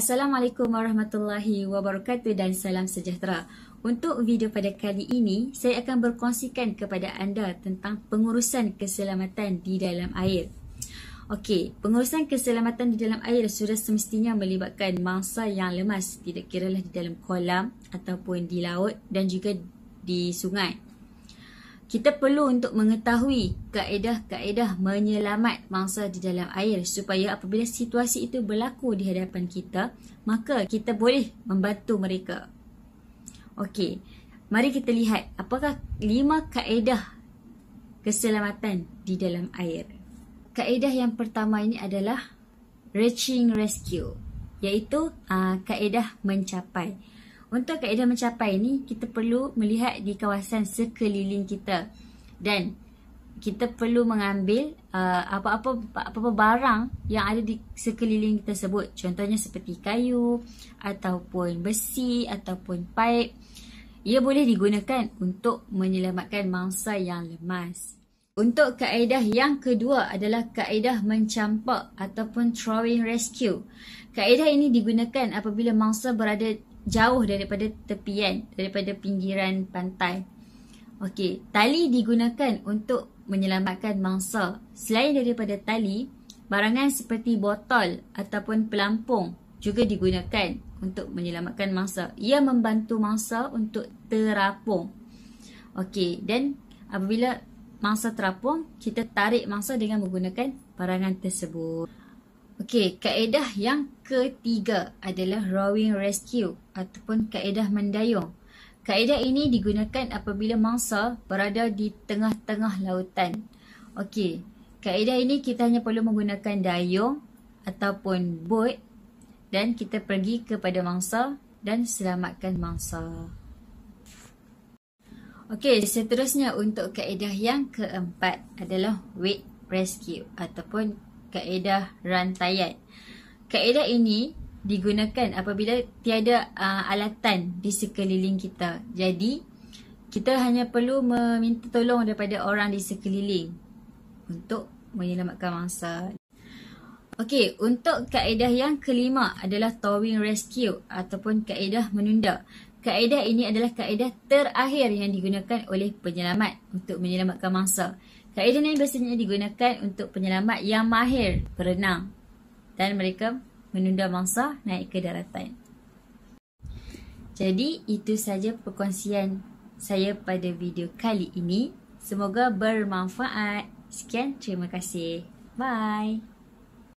Assalamualaikum warahmatullahi wabarakatuh dan salam sejahtera. Untuk video pada kali ini, saya akan berkongsikan kepada anda tentang pengurusan keselamatan di dalam air. Okey, pengurusan keselamatan di dalam air sudah semestinya melibatkan mangsa yang lemas, tidak kiralah di dalam kolam ataupun di laut dan juga di sungai kita perlu untuk mengetahui kaedah-kaedah menyelamat mangsa di dalam air supaya apabila situasi itu berlaku di hadapan kita, maka kita boleh membantu mereka. Okey, mari kita lihat apakah lima kaedah keselamatan di dalam air. Kaedah yang pertama ini adalah reaching rescue, iaitu uh, kaedah mencapai. Untuk kaedah mencapai ini, kita perlu melihat di kawasan sekeliling kita. Dan kita perlu mengambil uh, apa-apa apa-apa barang yang ada di sekeliling tersebut. Contohnya seperti kayu ataupun besi ataupun pipe. Ia boleh digunakan untuk menyelamatkan mangsa yang lemas. Untuk kaedah yang kedua adalah kaedah mencampak ataupun throwing rescue. Kaedah ini digunakan apabila mangsa berada jauh daripada tepian, daripada pinggiran pantai. Okey, tali digunakan untuk menyelamatkan mangsa. Selain daripada tali, barangan seperti botol ataupun pelampung juga digunakan untuk menyelamatkan mangsa. Ia membantu mangsa untuk terapung. Okey, dan apabila mangsa terapung, kita tarik mangsa dengan menggunakan barangan tersebut. Okey, kaedah yang ketiga adalah rowing rescue ataupun kaedah mendayung. Kaedah ini digunakan apabila mangsa berada di tengah-tengah lautan. Okey, kaedah ini kita hanya perlu menggunakan dayung ataupun boat dan kita pergi kepada mangsa dan selamatkan mangsa. Okey, seterusnya untuk kaedah yang keempat adalah wake rescue ataupun kaedah rantaian. Kaedah ini digunakan apabila tiada uh, alatan di sekeliling kita. Jadi, kita hanya perlu meminta tolong daripada orang di sekeliling untuk menyelamatkan mangsa. Okey, untuk kaedah yang kelima adalah towing rescue ataupun kaedah menunda. Kaedah ini adalah kaedah terakhir yang digunakan oleh penyelamat untuk menyelamatkan mangsa. Kaedah ini biasanya digunakan untuk penyelamat yang mahir berenang dan mereka menunda mangsa naik ke daratan. Jadi itu saja perkongsian saya pada video kali ini. Semoga bermanfaat. Sekian, terima kasih. Bye.